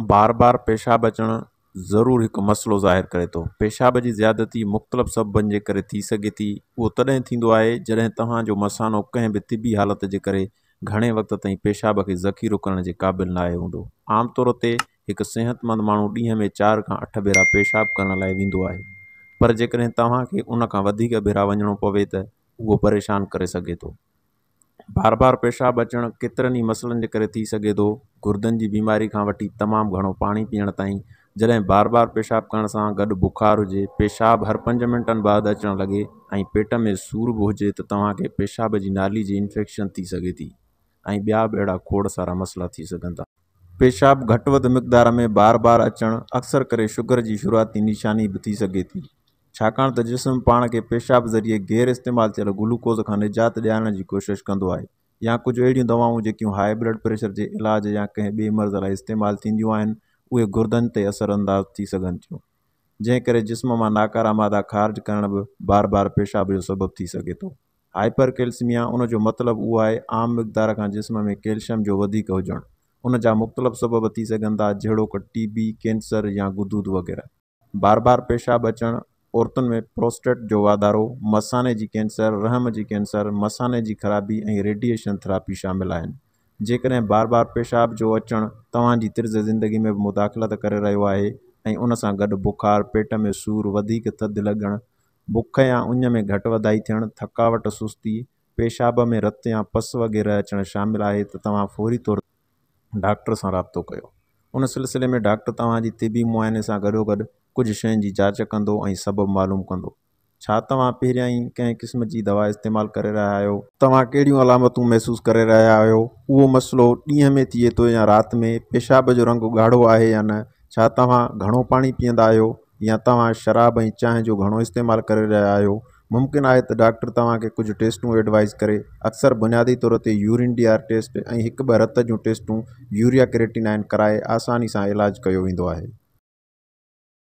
बार बार पेशाब अचणु ज़रूरु हिकु मसइलो ज़ाहिरु करे थो पेशाब जी ज़्यादती मुख़्तलिफ़ सबबनि जे करे थी सघे थी उहो तॾहिं थींदो आहे जॾहिं तव्हांजो मसानो कंहिं बि तिबी हालति जे करे घणे वक़्त ताईं पेशाब खे ज़ख़ीरो करण जे क़ाबिल न आहे हूंदो आमतौर ते हिकु सिहतमंद माण्हू ॾींहं में चारि खां अठ भेरा पेशाब करण लाइ वेंदो आहे पर जेकॾहिं तव्हांखे उन खां वधीक भेरा वञिणो पवे त उहो परेशान करे सघे थो बार बार पेशाब अचणु केतिरनि ई मसइलनि जे करे थी सघे थो गुर्दनि जी बीमारी खां वठी तमामु घणो पाणी पीअण ताईं जॾहिं बार बार पेशाबु करण सां गॾु बुख़ारु हुजे पेशाब हर पंज मिंटनि बाद अचणु लॻे ऐं पेट में सूर बि हुजे त तव्हांखे पेशाब जी नाली जी इन्फेक्शन थी सघे थी ऐं ॿिया बि अहिड़ा खोड़ सारा मसइला थी सघनि था पेशाब घटि वधि मक़दार में बार बार अचणु अक्सर करे शुगर जी शुरूआती निशानी बि थी सघे थी छाकाणि त जिस्म पाण खे पेशाब ज़रिए गैर इस्तेमालु थियल ग्लूकोज़ खां निजात ॾियारण जी कोशिशि कंदो आहे या कुझु अहिड़ियूं दवाऊं जेकियूं हाई ब्लड प्रेशर जे इलाज या कंहिं ॿिए मर्ज़ लाइ इस्तेमालु थींदियूं आहिनि उहे गुर्दनि ते असरअंदाज़ थी सघनि थियूं जंहिं करे जिस्म मां नाकारा मादा ख़ारिज करणु बि बार बार पेशाब जो सबबु थी सघे थो हाइपर कैल्सिमिया उन जो मतिलबु उहो आहे आम मकदार खां जिस्म में कैल्शियम जो वधीक हुजणु उन जा मुख़्तलिफ़ सबबु थी सघनि था जहिड़ो की टी कैंसर या गुदूद वग़ैरह बार बार पेशाब अचणु औरतुनि में प्रोस्टेट जो वाधारो मसाने जी कैंसर रहम जी कैंसर मसाने जी ख़राबी ऐं रेडिएशन थेरापी शामिलु आहिनि जेकॾहिं बार बार पेशाब जो अचणु तव्हांजी तिर्ज़ ज़िंदगी में बि मुदाख़लत करे रहियो आहे ऐं उन सां गॾु बुखार पेट में सूरु वधीक थधि लॻणु बुख या उन में घटि वधाई थियणु थकावट सुस्ती पेशाब में रत या पस वग़ैरह अचणु शामिलु आहे त तव्हां फौरी तौरु डॉक्टर सां राब्तो कयो उन सिलसिले में डॉक्टर तवी तिबी मुआइने से गॾोगॾु कुझु शयुनि जी जांच कंदो मालूम कंदो छा तव्हां पहिरियां क़िस्म की दवा इस्तेमाल कर रहा आहियो तव्हां कहिड़ियूं अलामतूं महसूसु करे रहिया आहियो उहो मसइलो ॾींहं में थिए थो या रात में पेशाब जो रंग गाढ़ो है या न छा तव्हां घणो पाणी या तव्हां शराब ऐं जो घो इस्तेमालु कर रहा आहियो मुमकिन है त डॉक्टर तवे कुछ टेस्टू एडवाइज़ करे अक्सर बुनियादी तौर ते यूरिन डी आर टेस्ट ऐं हिकु रत जो टेस्टू यूरिया क्रेटिनाइन कराए आसानी से इलाज किया वेंदो आहे